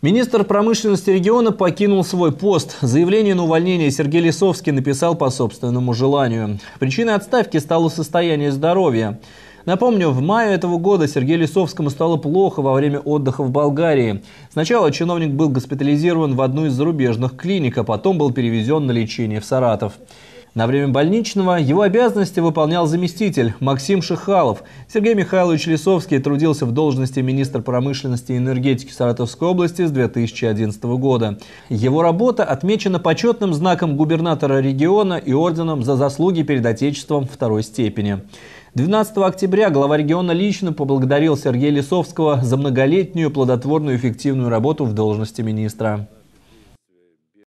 Министр промышленности региона покинул свой пост. Заявление на увольнение Сергей Лисовский написал по собственному желанию. Причиной отставки стало состояние здоровья. Напомню, в мае этого года Сергею Лисовскому стало плохо во время отдыха в Болгарии. Сначала чиновник был госпитализирован в одну из зарубежных клиник, а потом был перевезен на лечение в Саратов. На время больничного его обязанности выполнял заместитель Максим Шихалов. Сергей Михайлович Лисовский трудился в должности министра промышленности и энергетики Саратовской области с 2011 года. Его работа отмечена почетным знаком губернатора региона и орденом за заслуги перед Отечеством второй степени. 12 октября глава региона лично поблагодарил Сергея Лисовского за многолетнюю плодотворную и эффективную работу в должности министра.